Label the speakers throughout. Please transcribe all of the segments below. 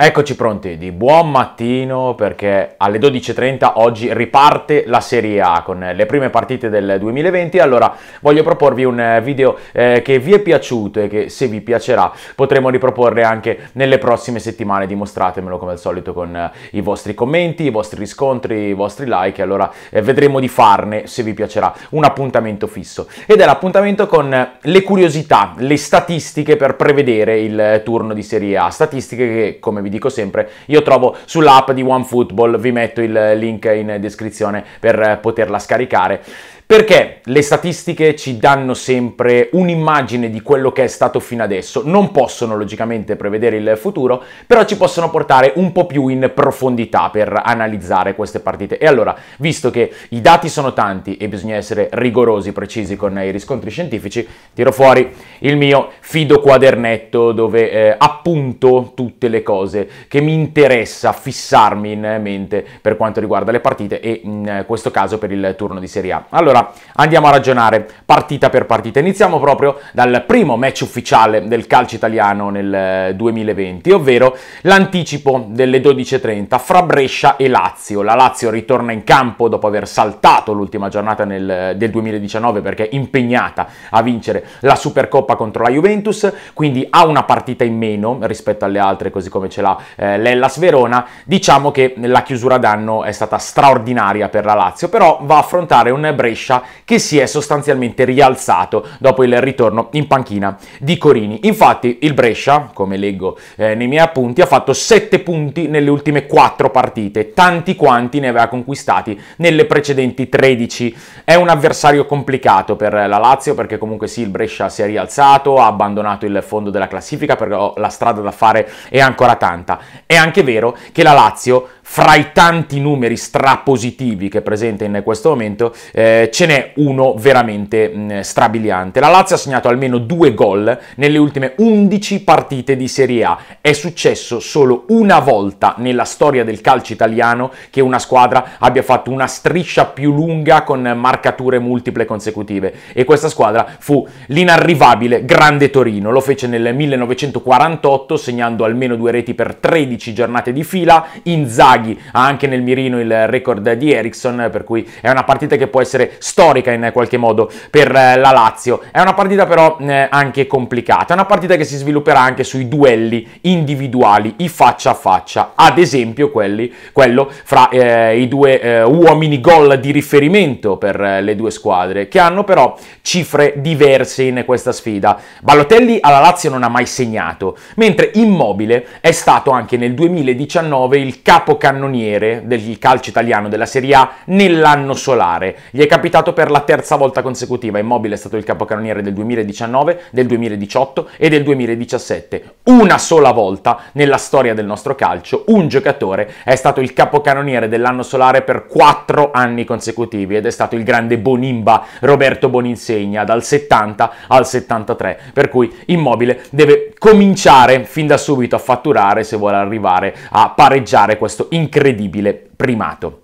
Speaker 1: Eccoci pronti di buon mattino perché alle 12.30 oggi riparte la Serie A con le prime partite del 2020. Allora voglio proporvi un eh, video eh, che vi è piaciuto e che se vi piacerà potremo riproporre anche nelle prossime settimane. Dimostratemelo come al solito con eh, i vostri commenti, i vostri riscontri, i vostri like. Allora eh, vedremo di farne, se vi piacerà, un appuntamento fisso. Ed è l'appuntamento con eh, le curiosità, le statistiche per prevedere il eh, turno di Serie A. Statistiche che, come vi vi dico sempre, io trovo sull'app di OneFootball, vi metto il link in descrizione per poterla scaricare. Perché le statistiche ci danno sempre un'immagine di quello che è stato fino adesso, non possono logicamente prevedere il futuro, però ci possono portare un po' più in profondità per analizzare queste partite. E allora, visto che i dati sono tanti e bisogna essere rigorosi, precisi con i riscontri scientifici, tiro fuori il mio fido quadernetto dove eh, appunto tutte le cose che mi interessa fissarmi in mente per quanto riguarda le partite e in questo caso per il turno di Serie A. Allora, allora, andiamo a ragionare partita per partita. Iniziamo proprio dal primo match ufficiale del calcio italiano nel 2020, eh, ovvero l'anticipo delle 12.30 fra Brescia e Lazio. La Lazio ritorna in campo dopo aver saltato l'ultima giornata nel, eh, del 2019 perché è impegnata a vincere la Supercoppa contro la Juventus, quindi ha una partita in meno rispetto alle altre, così come ce l'ha eh, l'Ellas Verona. Diciamo che la chiusura d'anno è stata straordinaria per la Lazio, però va a affrontare un Brescia Brescia che si è sostanzialmente rialzato dopo il ritorno in panchina di Corini. Infatti il Brescia, come leggo eh, nei miei appunti, ha fatto 7 punti nelle ultime 4 partite, tanti quanti ne aveva conquistati nelle precedenti 13. È un avversario complicato per la Lazio perché comunque sì, il Brescia si è rialzato, ha abbandonato il fondo della classifica, però la strada da fare è ancora tanta. È anche vero che la Lazio fra i tanti numeri strapositivi che è presente in questo momento, eh, ce n'è uno veramente mh, mm, strabiliante. La Lazio ha segnato almeno due gol nelle ultime 11 partite di Serie A. È successo solo una volta nella storia del calcio italiano che una squadra abbia fatto una striscia più lunga con marcature multiple consecutive e questa squadra fu l'inarrivabile Grande Torino. Lo fece nel 1948 segnando almeno due reti per 13 giornate di fila. in Inzaghi Draghi ha anche nel mirino il record di Ericsson, per cui è una partita che può essere storica in qualche modo per eh, la Lazio. È una partita però eh, anche complicata, è una partita che si svilupperà anche sui duelli individuali, i faccia a faccia, ad esempio quelli, quello fra eh, i due eh, uomini gol di riferimento per eh, le due squadre, che hanno però cifre diverse in questa sfida. Balotelli alla Lazio non ha mai segnato, mentre Immobile è stato anche nel 2019 il capocannoniere capocannoniere del calcio italiano della Serie A nell'anno solare. Gli è capitato per la terza volta consecutiva. Immobile è stato il capocannoniere del 2019, del 2018 e del 2017. Una sola volta nella storia del nostro calcio un giocatore è stato il capocannoniere dell'anno solare per quattro anni consecutivi ed è stato il grande Bonimba Roberto Boninsegna dal 70 al 73. Per cui Immobile deve cominciare fin da subito a fatturare se vuole arrivare a pareggiare questo incredibile primato.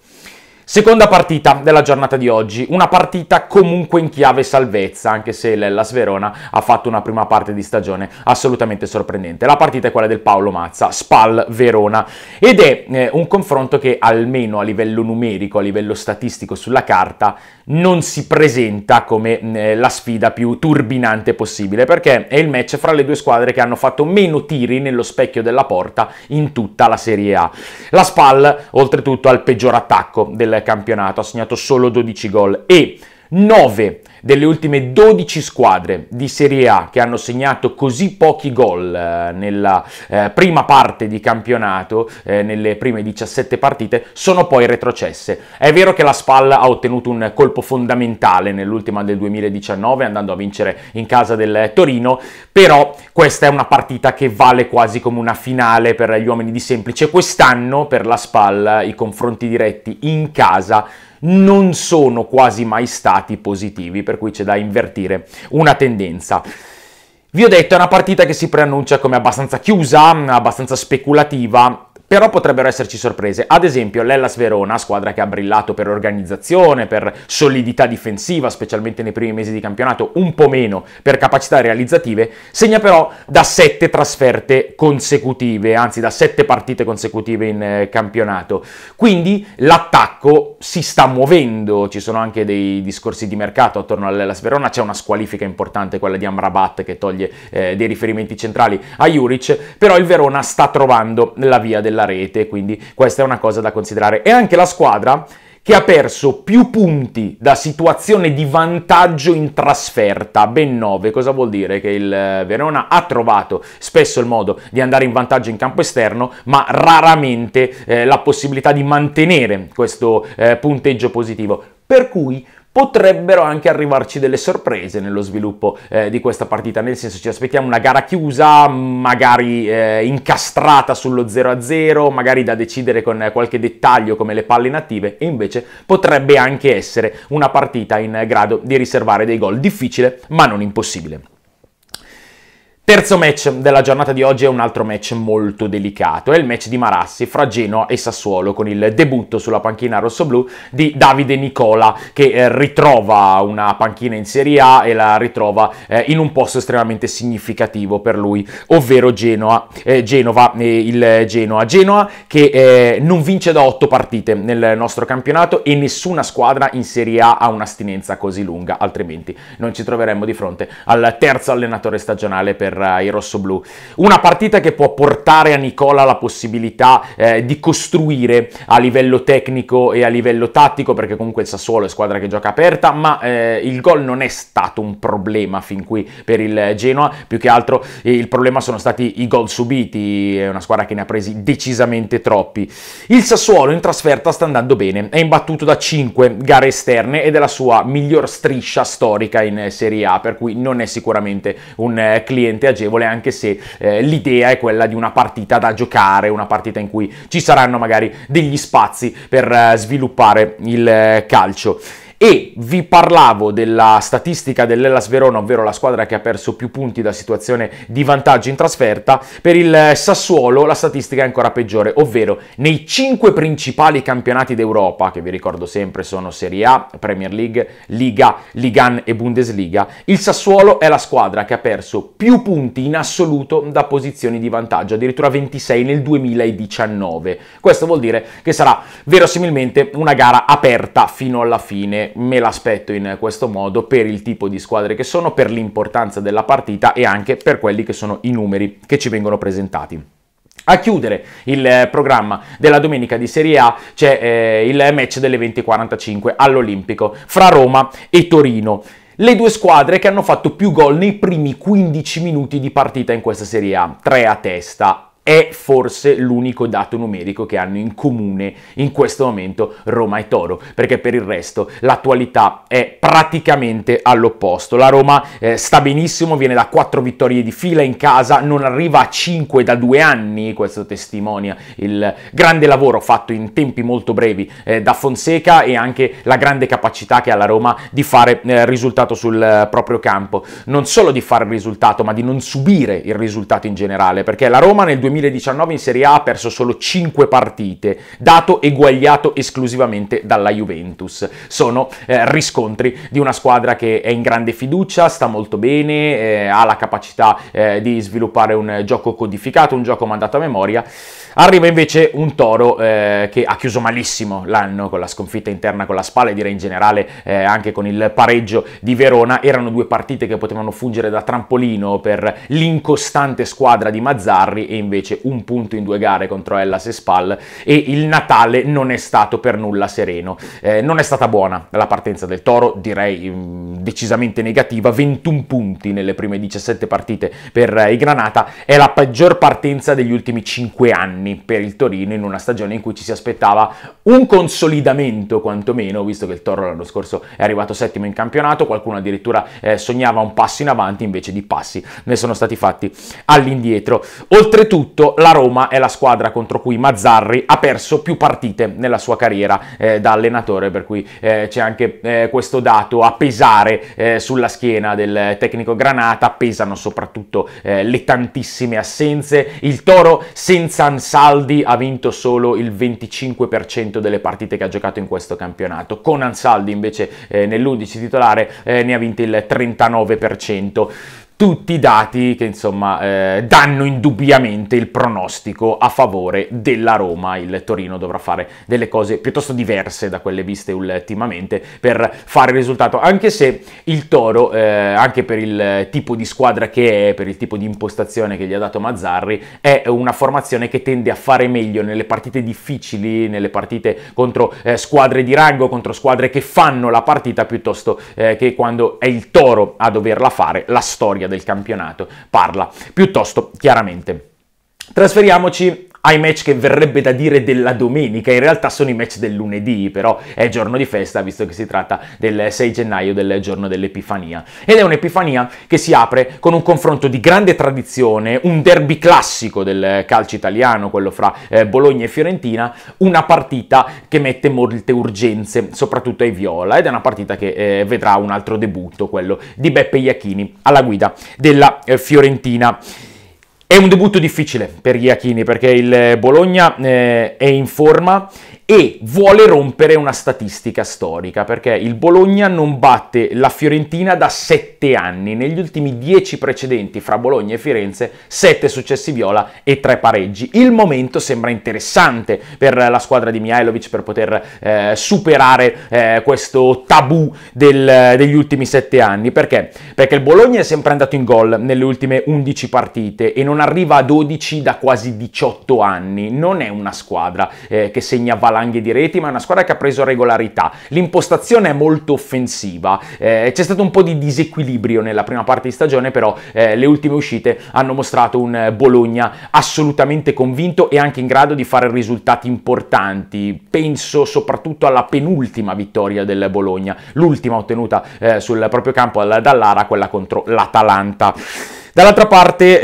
Speaker 1: Seconda partita della giornata di oggi, una partita comunque in chiave salvezza, anche se l'Ellas Verona ha fatto una prima parte di stagione assolutamente sorprendente. La partita è quella del Paolo Mazza, Spal Verona, ed è eh, un confronto che almeno a livello numerico, a livello statistico sulla carta, non si presenta come mm, eh, la sfida più turbinante possibile, perché è il match fra le due squadre che hanno fatto meno tiri nello specchio della porta in tutta la Serie A. La Spal, oltretutto, ha il peggior attacco della del campionato, ha segnato solo 12 gol e 9 delle ultime 12 squadre di Serie A che hanno segnato così pochi gol eh, nella eh, prima parte di campionato, eh, nelle prime 17 partite, sono poi retrocesse. È vero che la SPAL ha ottenuto un colpo fondamentale nell'ultima del 2019 andando a vincere in casa del Torino, però questa è una partita che vale quasi come una finale per gli uomini di semplice. Quest'anno per la SPAL i confronti diretti in casa non sono quasi mai stati positivi, per cui c'è da invertire una tendenza. Vi ho detto, è una partita che si preannuncia come abbastanza chiusa, abbastanza speculativa però potrebbero esserci sorprese. Ad esempio, l'Ellas Verona, squadra che ha brillato per organizzazione, per solidità difensiva, specialmente nei primi mesi di campionato, un po' meno per capacità realizzative, segna però da sette trasferte consecutive, anzi da sette partite consecutive in eh, campionato. Quindi l'attacco si sta muovendo, ci sono anche dei discorsi di mercato attorno all'Ellas Verona, c'è una squalifica importante, quella di Amrabat che toglie eh, dei riferimenti centrali a Juric, però il Verona sta trovando la via della alla rete, quindi questa è una cosa da considerare. E anche la squadra che ha perso più punti da situazione di vantaggio in trasferta, ben 9. Cosa vuol dire? Che il eh, Verona ha trovato spesso il modo di andare in vantaggio in campo esterno, ma raramente eh, la possibilità di mantenere questo eh, punteggio positivo. Per cui potrebbero anche arrivarci delle sorprese nello sviluppo eh, di questa partita, nel senso ci aspettiamo una gara chiusa, magari eh, incastrata sullo 0-0, magari da decidere con qualche dettaglio come le palle inattive e invece potrebbe anche essere una partita in grado di riservare dei gol, difficile ma non impossibile. Terzo match della giornata di oggi è un altro match molto delicato, è il match di Marassi fra Genoa e Sassuolo con il debutto sulla panchina rossoblù di Davide Nicola che eh, ritrova una panchina in Serie A e la ritrova eh, in un posto estremamente significativo per lui, ovvero Genoa, eh, Genova, il Genoa. Genoa che non vince da 8 partite nel nostro campionato e nessuna squadra in Serie A ha un'astinenza così lunga, altrimenti non ci troveremmo di fronte al terzo allenatore stagionale per per eh, i rossoblù. Una partita che può portare a Nicola la possibilità eh, di costruire a livello tecnico e a livello tattico, perché comunque il Sassuolo è squadra che gioca aperta, ma eh, il gol non è stato un problema fin qui per il Genoa, più che altro eh, il problema sono stati i gol subiti, è una squadra che ne ha presi decisamente troppi. Il Sassuolo in trasferta sta andando bene, è imbattuto da 5 gare esterne ed è la sua miglior striscia storica in Serie A, per cui non è sicuramente un eh, cliente estremamente agevole anche se eh, l'idea è quella di una partita da giocare, una partita in cui ci saranno magari degli spazi per eh, sviluppare il eh, calcio e vi parlavo della statistica dell'Ellas Verona, ovvero la squadra che ha perso più punti da situazione di vantaggio in trasferta, per il eh, Sassuolo la statistica è ancora peggiore, ovvero nei cinque principali campionati d'Europa, che vi ricordo sempre sono Serie A, Premier League, Liga, Ligan e Bundesliga, il Sassuolo è la squadra che ha perso più punti in assoluto da posizioni di vantaggio, addirittura 26 nel 2019. Questo vuol dire che sarà verosimilmente una gara aperta fino alla fine me l'aspetto in questo modo per il tipo di squadre che sono, per l'importanza della partita e anche per quelli che sono i numeri che ci vengono presentati. A chiudere il eh, programma della domenica di Serie A c'è eh, il match delle 20.45 all'Olimpico fra Roma e Torino. Le due squadre che hanno fatto più gol nei primi 15 minuti di partita in questa Serie A, 3 a testa è forse l'unico dato numerico che hanno in comune in questo momento Roma e Toro, perché per il resto l'attualità è praticamente all'opposto. La Roma eh, sta benissimo, viene da quattro vittorie di fila in casa, non arriva a cinque da due anni, questo testimonia il grande lavoro fatto in tempi molto brevi eh, da Fonseca e anche la grande capacità che ha la Roma di fare eh, risultato sul eh, proprio campo, non solo di fare il risultato, ma di non subire il risultato in generale, perché la Roma nel 2000 2019 in Serie A ha perso solo 5 partite, dato eguagliato esclusivamente dalla Juventus. Sono eh, riscontri di una squadra che è in grande fiducia, sta molto bene, eh, ha la capacità eh, di sviluppare un gioco codificato, un gioco mandato a memoria Arriva invece un Toro eh, che ha chiuso malissimo l'anno con la sconfitta interna con la Spalla e direi in generale eh, anche con il pareggio di Verona. Erano due partite che potevano fungere da trampolino per l'incostante squadra di Mazzarri e invece un punto in due gare contro Hellas e Spal e il Natale non è stato per nulla sereno. Eh, non è stata buona la partenza del Toro, direi mm, decisamente negativa, 21 punti nelle prime 17 partite per eh, i Granata, è la peggior partenza degli ultimi 5 anni anni per il Torino in una stagione in cui ci si aspettava un consolidamento quantomeno, visto che il Toro l'anno scorso è arrivato settimo in campionato, qualcuno addirittura eh, sognava un passo in avanti invece di passi, ne sono stati fatti all'indietro. Oltretutto la Roma è la squadra contro cui Mazzarri ha perso più partite nella sua carriera eh, da allenatore, per cui eh, c'è anche eh, questo dato a pesare eh, sulla schiena del tecnico Granata, pesano soprattutto eh, le tantissime assenze, il Toro senza ansia Ansaldi ha vinto solo il 25% delle partite che ha giocato in questo campionato, con Ansaldi invece eh, nell'11 titolare eh, ne ha vinto il 39% tutti i dati che insomma eh, danno indubbiamente il pronostico a favore della Roma. Il Torino dovrà fare delle cose piuttosto diverse da quelle viste ultimamente per fare il risultato, anche se il Toro, eh, anche per il tipo di squadra che è, per il tipo di impostazione che gli ha dato Mazzarri, è una formazione che tende a fare meglio nelle partite difficili, nelle partite contro eh, squadre di rango, contro squadre che fanno la partita piuttosto eh, che quando è il Toro a doverla fare, la storia storia del campionato parla piuttosto chiaramente. Trasferiamoci ai match che verrebbe da dire della domenica, in realtà sono i match del lunedì, però è giorno di festa visto che si tratta del 6 gennaio, del giorno dell'Epifania. Ed è un'Epifania che si apre con un confronto di grande tradizione, un derby classico del calcio italiano, quello fra eh, Bologna e Fiorentina, una partita che mette molte urgenze, soprattutto ai viola, ed è una partita che eh, vedrà un altro debutto, quello di Beppe Iacchini alla guida della eh, Fiorentina. È un debutto difficile per Ghiachini perché il eh, Bologna eh, è in forma e vuole rompere una statistica storica perché il Bologna non batte la Fiorentina da sette anni. Negli ultimi dieci precedenti fra Bologna e Firenze, sette successi viola e tre pareggi. Il momento sembra interessante per la squadra di Mihailovic per poter eh, superare eh, questo tabù del, degli ultimi sette anni. Perché? Perché il Bologna è sempre andato in gol nelle ultime 11 partite e non non arriva a 12 da quasi 18 anni, non è una squadra eh, che segna valanghe di reti, ma è una squadra che ha preso regolarità. L'impostazione è molto offensiva, eh, c'è stato un po' di disequilibrio nella prima parte di stagione, però eh, le ultime uscite hanno mostrato un Bologna assolutamente convinto e anche in grado di fare risultati importanti. Penso soprattutto alla penultima vittoria del Bologna, l'ultima ottenuta eh, sul proprio campo dall'Ara, quella contro l'Atalanta. Dall'altra parte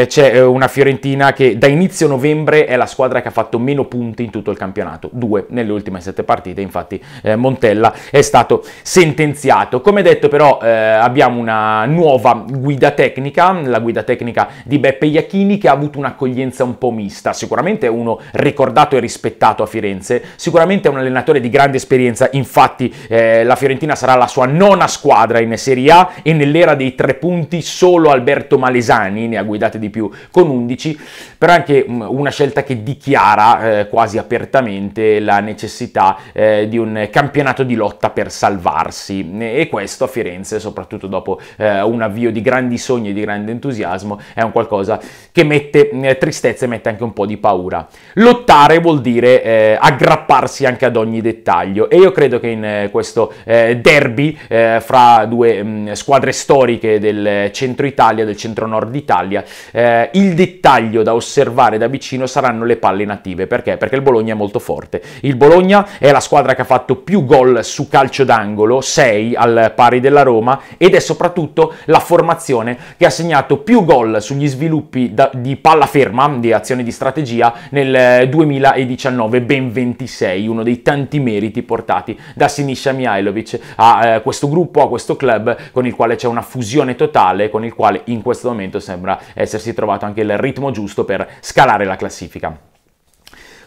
Speaker 1: eh, c'è eh, una Fiorentina che da inizio novembre è la squadra che ha fatto meno punti in tutto il campionato, due nelle ultime sette partite, infatti eh, Montella è stato sentenziato. Come detto però eh, abbiamo una nuova guida tecnica, la guida tecnica di Beppe Iacchini che ha avuto un'accoglienza un po' mista, sicuramente è uno ricordato e rispettato a Firenze, sicuramente è un allenatore di grande esperienza, infatti eh, la Fiorentina sarà la sua nona squadra in Serie A e nell'era dei tre punti solo Alberto Alberto Malesani ne ha guidate di più con 11, però è anche mm, una scelta che dichiara eh, quasi apertamente la necessità eh, di un campionato di lotta per salvarsi e questo a Firenze, soprattutto dopo eh, un avvio di grandi sogni e di grande entusiasmo, è un qualcosa che mette eh, tristezza e mette anche un po' di paura. Lottare vuol dire eh, aggrapparsi anche ad ogni dettaglio e io credo che in eh, questo derby fra due mh, mm, squadre storiche del centro Italia del centro-nord Italia, eh, il dettaglio da osservare da vicino saranno le palle native. Perché? Perché il Bologna è molto forte. Il Bologna è la squadra che ha fatto più gol su calcio d'angolo, 6 al pari della Roma, ed è soprattutto la formazione che ha segnato più gol sugli sviluppi da, di palla ferma, di azioni di strategia, nel 2019, eh, ben 26, uno dei tanti meriti portati da Sinisa Mihailovic a eh, questo gruppo, a questo club, con il quale c'è una fusione totale, con il quale in in questo momento sembra essersi trovato anche il ritmo giusto per scalare la classifica.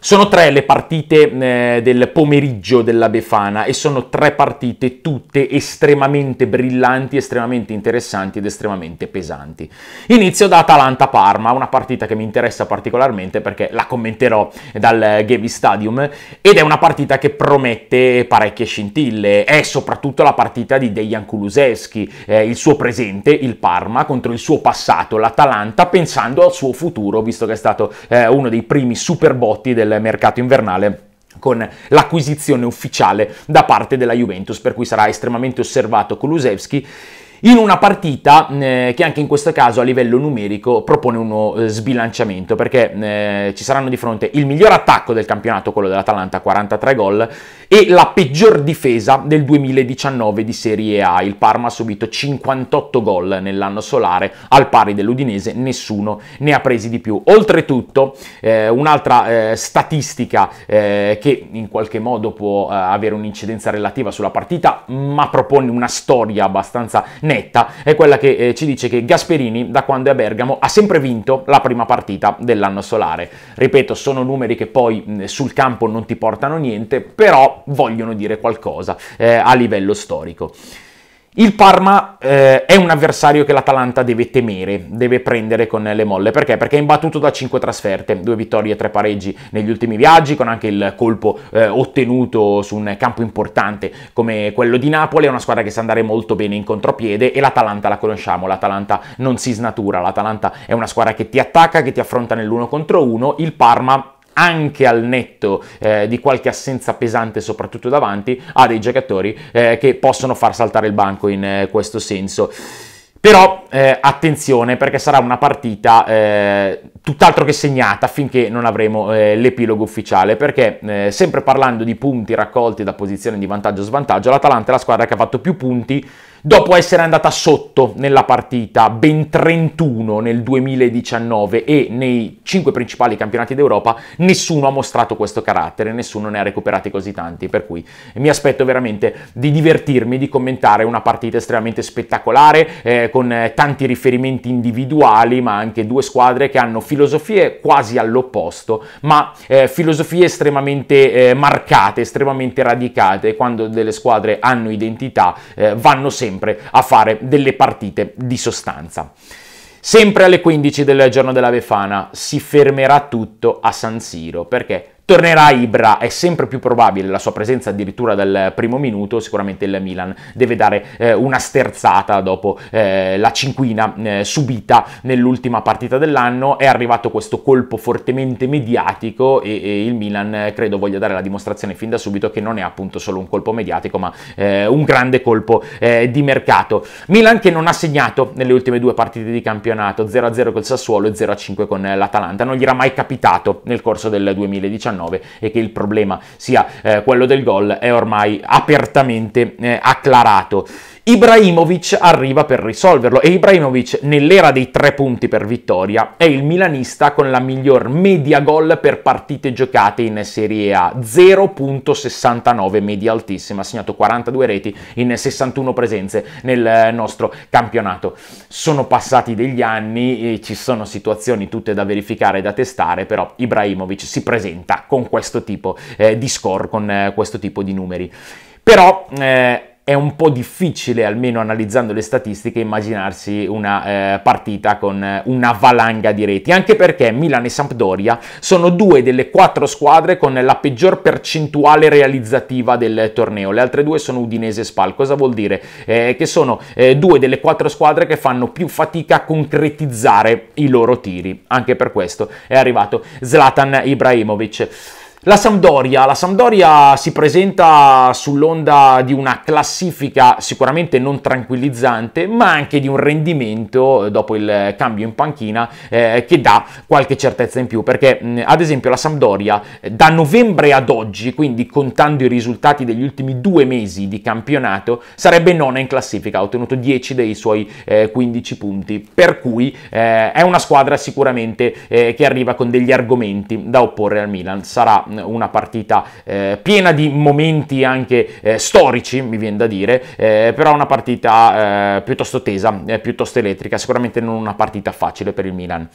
Speaker 1: Sono tre le partite eh, del pomeriggio della Befana e sono tre partite tutte estremamente brillanti, estremamente interessanti ed estremamente pesanti. Inizio da Atalanta-Parma, una partita che mi interessa particolarmente perché la commenterò dal Gavi Stadium ed è una partita che promette parecchie scintille. È soprattutto la partita di Dejan Kuluseschi, eh, il suo presente, il Parma, contro il suo passato, l'Atalanta, pensando al suo futuro, visto che è stato eh, uno dei primi superbotti del mercato invernale con l'acquisizione ufficiale da parte della Juventus, per cui sarà estremamente osservato Kulusevski in una partita eh, che anche in questo caso a livello numerico propone uno eh, sbilanciamento perché eh, ci saranno di fronte il miglior attacco del campionato, quello dell'Atalanta, 43 gol, e la peggior difesa del 2019 di Serie A. Il Parma ha subito 58 gol nell'anno solare, al pari dell'Udinese nessuno ne ha presi di più. Oltretutto, eh, un'altra eh, statistica eh, che in qualche modo può avere un'incidenza relativa sulla partita, ma propone una storia abbastanza negativa netta è quella che eh, ci dice che Gasperini, da quando è a Bergamo, ha sempre vinto la prima partita dell'anno solare. Ripeto, sono numeri che poi mh, sul campo non ti portano niente, però vogliono dire qualcosa eh, a livello storico. Il Parma eh, è un avversario che l'Atalanta deve temere, deve prendere con le molle. Perché? Perché è imbattuto da 5 trasferte, 2 vittorie e 3 pareggi negli ultimi viaggi, con anche il colpo eh, ottenuto su un campo importante come quello di Napoli. È una squadra che sa andare molto bene in contropiede e l'Atalanta la conosciamo, l'Atalanta non si snatura, l'Atalanta è una squadra che ti attacca, che ti affronta nell'uno contro uno. Il Parma anche al netto eh, di qualche assenza pesante soprattutto davanti a dei giocatori eh, che possono far saltare il banco in eh, questo senso. Però eh, attenzione perché sarà una partita eh, tutt'altro che segnata finché non avremo eh, l'epilogo ufficiale, perché eh, sempre parlando di punti raccolti da posizione di vantaggio o svantaggio, l'Atalanta è la squadra che ha fatto più punti dopo essere andata sotto nella partita ben 31 nel 2019 e nei cinque principali campionati d'Europa nessuno ha mostrato questo carattere, nessuno ne ha recuperati così tanti, per cui mi aspetto veramente di divertirmi, di commentare una partita estremamente spettacolare eh, con eh, tanti riferimenti individuali, ma anche due squadre che hanno filosofie quasi all'opposto, ma eh, filosofie estremamente eh, marcate, estremamente radicate, quando delle squadre hanno identità eh, vanno sempre sempre a fare delle partite di sostanza. Sempre alle 15 del giorno della Befana si fermerà tutto a San Siro perché Tornerà Ibra, è sempre più probabile la sua presenza addirittura dal primo minuto, sicuramente il Milan deve dare eh, una sterzata dopo eh, la cinquina eh, subita nell'ultima partita dell'anno, è arrivato questo colpo fortemente mediatico e, e il Milan eh, credo voglia dare la dimostrazione fin da subito che non è appunto solo un colpo mediatico ma eh, un grande colpo eh, di mercato. Milan che non ha segnato nelle ultime due partite di campionato, 0-0 col Sassuolo e 0-5 con l'Atalanta, non gli era mai capitato nel corso del 2019 2019 e che il problema sia eh, quello del gol è ormai apertamente eh, acclarato. Ibrahimovic arriva per risolverlo e Ibrahimovic nell'era dei tre punti per vittoria è il milanista con la miglior media gol per partite giocate in Serie A, 0.69 media altissima, ha segnato 42 reti in 61 presenze nel eh, nostro campionato. Sono passati degli anni, ci sono situazioni tutte da verificare e da testare, però Ibrahimovic si presenta con questo tipo eh, di score, con eh, questo tipo di numeri. Però eh, è un po' difficile, almeno analizzando le statistiche, immaginarsi una eh, partita con eh, una valanga di reti, anche perché Milan e Sampdoria sono due delle quattro squadre con la peggior percentuale realizzativa del torneo, le altre due sono Udinese e Spal, cosa vuol dire? Eh, che sono eh, due delle quattro squadre che fanno più fatica a concretizzare i loro tiri, anche per questo è arrivato Zlatan Ibrahimovic. La Sampdoria. La Sampdoria si presenta sull'onda di una classifica sicuramente non tranquillizzante, ma anche di un rendimento eh, dopo il cambio in panchina eh, che dà qualche certezza in più, perché mh, ad esempio la Sampdoria eh, da novembre ad oggi, quindi contando i risultati degli ultimi due mesi di campionato, sarebbe nona in classifica, ha ottenuto 10 dei suoi eh, 15 punti, per cui eh, è una squadra sicuramente eh, che arriva con degli argomenti da opporre al Milan. Sarà una partita eh, piena di momenti anche eh, storici, mi viene da dire, eh, però una partita eh, piuttosto tesa, eh, piuttosto elettrica, sicuramente non una partita facile per il Milan.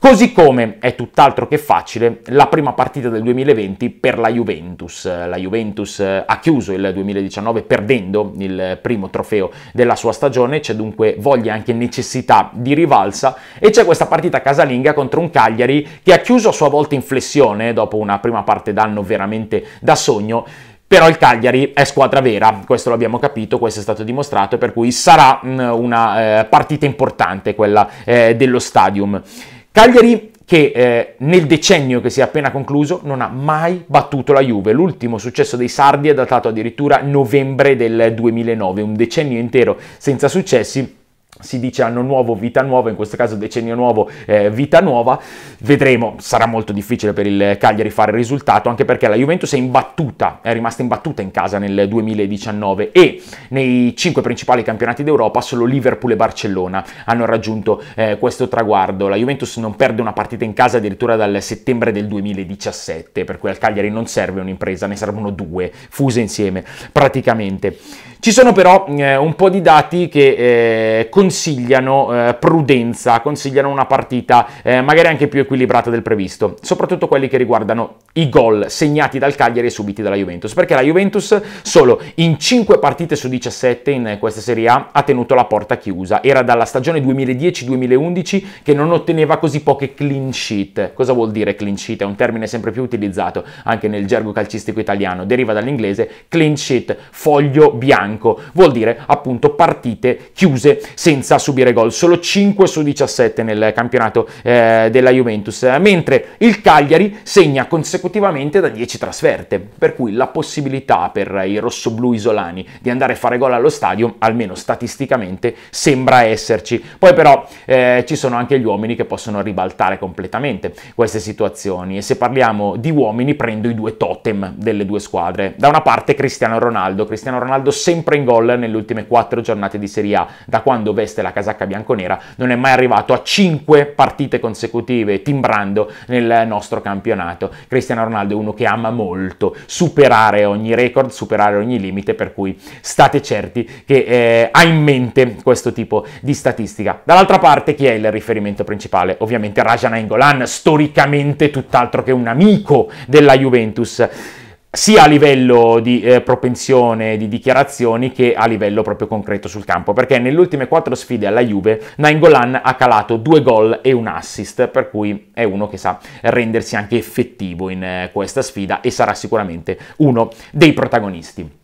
Speaker 1: Così come è tutt'altro che facile la prima partita del 2020 per la Juventus. La Juventus eh, ha chiuso il 2019 perdendo il primo trofeo della sua stagione, c'è dunque voglia e anche necessità di rivalsa e c'è questa partita casalinga contro un Cagliari che ha chiuso a sua volta in flessione dopo una prima parte d'anno veramente da sogno. Però il Cagliari è squadra vera, questo l'abbiamo capito, questo è stato dimostrato, per cui sarà mm, una eh, partita importante quella eh, dello stadium. Cagliari che eh, nel decennio che si è appena concluso non ha mai battuto la Juve. L'ultimo successo dei Sardi è datato addirittura novembre del 2009, un decennio intero senza successi si dice anno nuovo, vita nuova, in questo caso decennio nuovo, eh, vita nuova, vedremo, sarà molto difficile per il Cagliari fare il risultato, anche perché la Juventus è imbattuta, è rimasta imbattuta in casa nel 2019 e nei cinque principali campionati d'Europa solo Liverpool e Barcellona hanno raggiunto eh, questo traguardo, la Juventus non perde una partita in casa addirittura dal settembre del 2017, per cui al Cagliari non serve un'impresa, ne servono due, fuse insieme praticamente. Ci sono però eh, un po' di dati che eh, consigliano eh, prudenza, consigliano una partita eh, magari anche più equilibrata del previsto, soprattutto quelli che riguardano i gol segnati dal Cagliari e subiti dalla Juventus, perché la Juventus solo in 5 partite su 17 in questa Serie A ha tenuto la porta chiusa. Era dalla stagione 2010-2011 che non otteneva così poche clean sheet. Cosa vuol dire clean sheet? È un termine sempre più utilizzato anche nel gergo calcistico italiano, deriva dall'inglese clean sheet, foglio bianco bianco, vuol dire appunto partite chiuse senza subire gol, solo 5 su 17 nel campionato eh, della Juventus, mentre il Cagliari segna consecutivamente da 10 trasferte, per cui la possibilità per i rossoblu isolani di andare a fare gol allo stadio, almeno statisticamente, sembra esserci. Poi però eh, ci sono anche gli uomini che possono ribaltare completamente queste situazioni e se parliamo di uomini prendo i due totem delle due squadre. Da una parte Cristiano Ronaldo, Cristiano Ronaldo sembra sempre in gol nelle ultime 4 giornate di Serie A. Da quando veste la casacca bianconera non è mai arrivato a 5 partite consecutive timbrando nel nostro campionato. Cristiano Ronaldo è uno che ama molto superare ogni record, superare ogni limite, per cui state certi che eh, ha in mente questo tipo di statistica. Dall'altra parte chi è il riferimento principale? Ovviamente Rajan Angolan, storicamente tutt'altro che un amico della Juventus sia a livello di eh, propensione di dichiarazioni che a livello proprio concreto sul campo, perché nelle ultime quattro sfide alla Juve Nainggolan ha calato due gol e un assist, per cui è uno che sa rendersi anche effettivo in eh, questa sfida e sarà sicuramente uno dei protagonisti.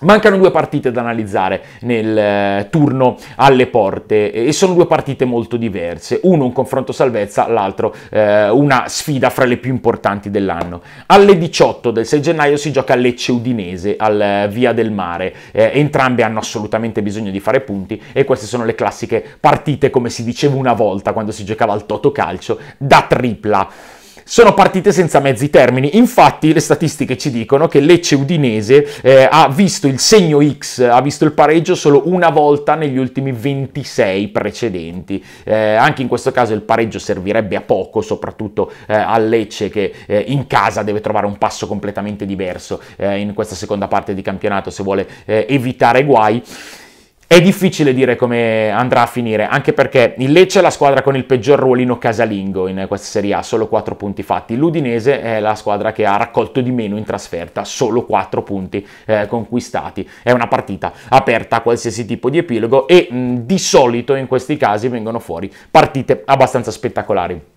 Speaker 1: Mancano due partite da analizzare nel eh, turno alle porte e sono due partite molto diverse, uno un confronto salvezza, l'altro eh, una sfida fra le più importanti dell'anno. Alle 18 del 6 gennaio si gioca Lecce Udinese al eh, Via del Mare, eh, entrambe hanno assolutamente bisogno di fare punti e queste sono le classiche partite, come si diceva una volta quando si giocava al Toto Calcio, da tripla sono partite senza mezzi termini. Infatti le statistiche ci dicono che Lecce Udinese eh, ha visto il segno X, ha visto il pareggio solo una volta negli ultimi 26 precedenti. Eh, anche in questo caso il pareggio servirebbe a poco, soprattutto eh, a Lecce che eh, in casa deve trovare un passo completamente diverso eh, in questa seconda parte di campionato se vuole eh, evitare guai. È difficile dire come andrà a finire, anche perché il Lecce è la squadra con il peggior ruolino casalingo in questa Serie A, solo 4 punti fatti. L'Udinese è la squadra che ha raccolto di meno in trasferta, solo 4 punti eh, conquistati. È una partita aperta a qualsiasi tipo di epilogo e mh, di solito in questi casi vengono fuori partite abbastanza spettacolari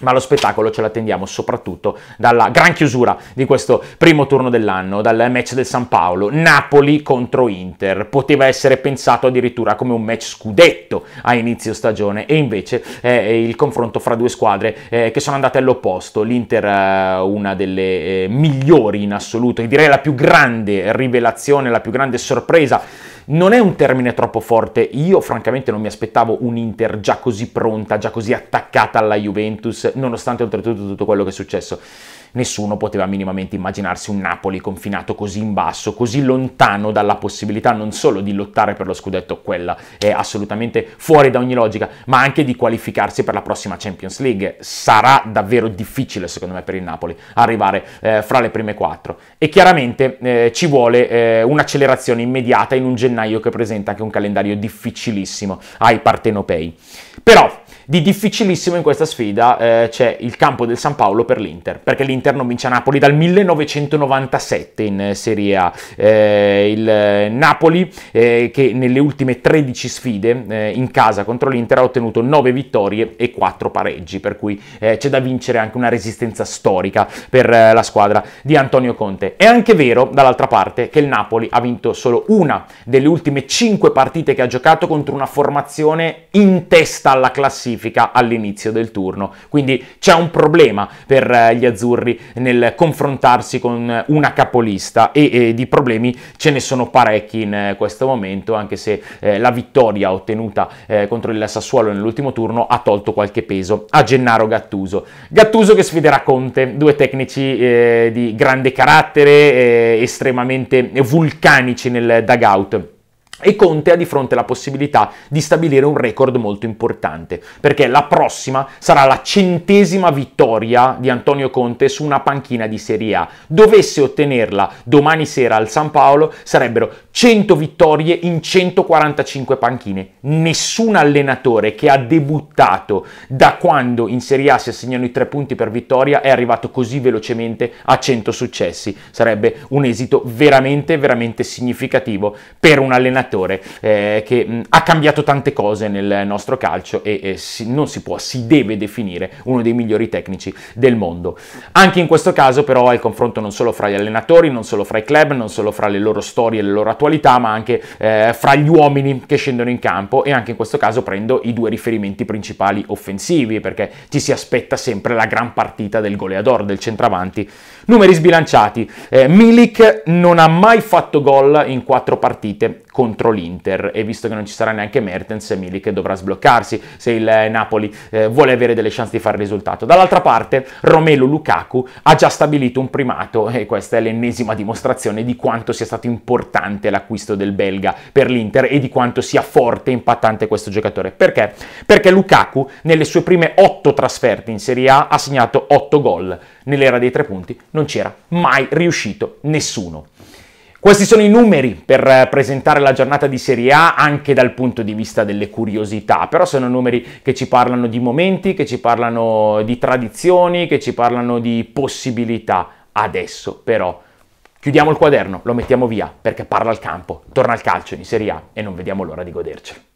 Speaker 1: ma lo spettacolo ce l'attendiamo soprattutto dalla gran chiusura di questo primo turno dell'anno, dal match del San Paolo, Napoli contro Inter. Poteva essere pensato addirittura come un match scudetto a inizio stagione e invece è eh, il confronto fra due squadre eh, che sono andate all'opposto. L'Inter, eh, una delle migliori in assoluto, e direi la più grande rivelazione, la più grande sorpresa non è un termine troppo forte, io francamente non mi aspettavo un Inter già così pronta, già così attaccata alla Juventus, nonostante oltretutto tutto quello che è successo nessuno poteva minimamente immaginarsi un Napoli confinato così in basso, così lontano dalla possibilità non solo di lottare per lo scudetto, quella è assolutamente fuori da ogni logica, ma anche di qualificarsi per la prossima Champions League. Sarà davvero difficile secondo me per il Napoli arrivare eh, fra le prime quattro e chiaramente eh, ci vuole eh, un'accelerazione immediata in un gennaio che presenta anche un calendario difficilissimo ai partenopei. Però di difficilissimo in questa sfida eh, c'è il campo del San Paolo per l'Inter, perché l'Inter non vince a Napoli dal 1997 in Serie A. Eh, il eh, Napoli eh, che nelle ultime 13 sfide eh, in casa contro l'Inter ha ottenuto 9 vittorie e 4 pareggi, per cui eh, c'è da vincere anche una resistenza storica per la squadra di Antonio Conte. È anche vero, dall'altra parte, che il Napoli ha vinto solo una delle ultime 5 partite che ha giocato contro una formazione in testa alla classifica classifica all'inizio del turno. Quindi c'è un problema per eh, gli azzurri nel confrontarsi con una capolista e, e di problemi ce ne sono parecchi in eh, questo momento, anche se eh, la vittoria ottenuta eh, contro il Sassuolo nell'ultimo turno ha tolto qualche peso a Gennaro Gattuso. Gattuso che sfiderà Conte, due tecnici eh, di grande carattere, eh, estremamente vulcanici nel dugout. E Conte ha di fronte la possibilità di stabilire un record molto importante, perché la prossima sarà la centesima vittoria di Antonio Conte su una panchina di Serie A. Dovesse ottenerla domani sera al San Paolo, sarebbero 100 vittorie in 145 panchine. Nessun allenatore che ha debuttato da quando in Serie A si assegnano i tre punti per vittoria è arrivato così velocemente a 100 successi. Sarebbe un esito veramente, veramente significativo per un allenatore allenatore eh, che mh, mm, ha cambiato tante cose nel nostro calcio e, e si, non si può, si deve definire uno dei migliori tecnici del mondo. Anche in questo caso però è il confronto non solo fra gli allenatori, non solo fra i club, non solo fra le loro storie e le loro attualità, ma anche eh, fra gli uomini che scendono in campo e anche in questo caso prendo i due riferimenti principali offensivi perché ci si aspetta sempre la gran partita del goleador, del centravanti Numeri sbilanciati. Eh, Milik non ha mai fatto gol in quattro partite contro l'Inter e visto che non ci sarà neanche Mertens, Milik dovrà sbloccarsi se il eh, Napoli eh, vuole avere delle chance di fare il risultato. Dall'altra parte Romelu Lukaku ha già stabilito un primato e questa è l'ennesima dimostrazione di quanto sia stato importante l'acquisto del belga per l'Inter e di quanto sia forte e impattante questo giocatore. Perché? Perché Lukaku nelle sue prime otto trasferte in Serie A ha segnato otto gol nell'era dei tre punti non c'era mai riuscito nessuno. Questi sono i numeri per eh, presentare la giornata di Serie A anche dal punto di vista delle curiosità, però sono numeri che ci parlano di momenti, che ci parlano di tradizioni, che ci parlano di possibilità. Adesso però chiudiamo il quaderno, lo mettiamo via perché parla il campo, torna al calcio in Serie A e non vediamo l'ora di godercelo.